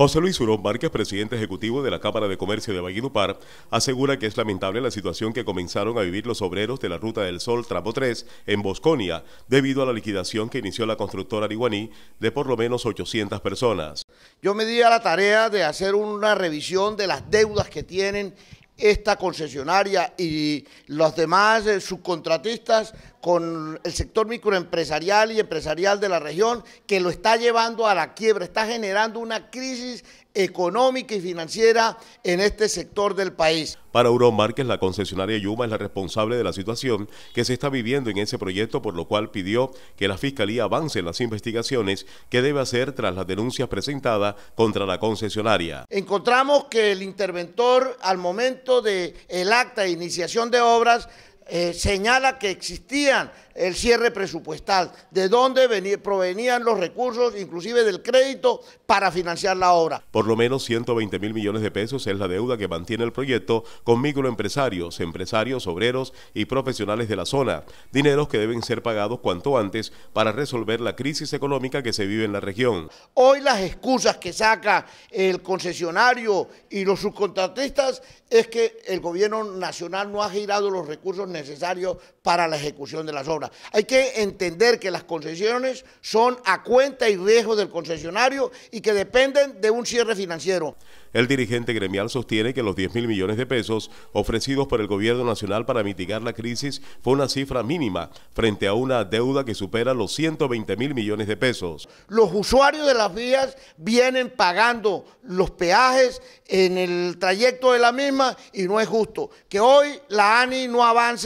José Luis Urón Márquez, presidente ejecutivo de la Cámara de Comercio de vaguinupar asegura que es lamentable la situación que comenzaron a vivir los obreros de la Ruta del Sol Tramo 3 en Bosconia, debido a la liquidación que inició la constructora Ariguaní de por lo menos 800 personas. Yo me di a la tarea de hacer una revisión de las deudas que tienen esta concesionaria y los demás eh, subcontratistas con el sector microempresarial y empresarial de la región que lo está llevando a la quiebra, está generando una crisis económica y financiera en este sector del país. Para Aurón Márquez, la concesionaria Yuma es la responsable de la situación que se está viviendo en ese proyecto, por lo cual pidió que la Fiscalía avance en las investigaciones que debe hacer tras las denuncias presentadas contra la concesionaria. Encontramos que el interventor al momento de del el acta de iniciación de obras eh, señala que existían el cierre presupuestal, de dónde provenían los recursos, inclusive del crédito, para financiar la obra. Por lo menos 120 mil millones de pesos es la deuda que mantiene el proyecto con microempresarios, empresarios, obreros y profesionales de la zona, dineros que deben ser pagados cuanto antes para resolver la crisis económica que se vive en la región. Hoy las excusas que saca el concesionario y los subcontratistas es que el gobierno nacional no ha girado los recursos necesarios necesario para la ejecución de las obras. Hay que entender que las concesiones son a cuenta y riesgo del concesionario y que dependen de un cierre financiero. El dirigente gremial sostiene que los 10 mil millones de pesos ofrecidos por el gobierno nacional para mitigar la crisis fue una cifra mínima frente a una deuda que supera los 120 mil millones de pesos. Los usuarios de las vías vienen pagando los peajes en el trayecto de la misma y no es justo que hoy la ANI no avance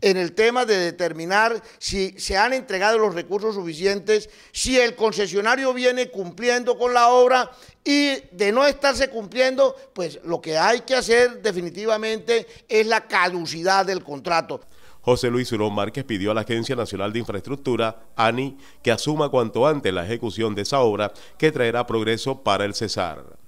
en el tema de determinar si se han entregado los recursos suficientes, si el concesionario viene cumpliendo con la obra y de no estarse cumpliendo, pues lo que hay que hacer definitivamente es la caducidad del contrato. José Luis Urón Márquez pidió a la Agencia Nacional de Infraestructura, ANI, que asuma cuanto antes la ejecución de esa obra que traerá progreso para el Cesar.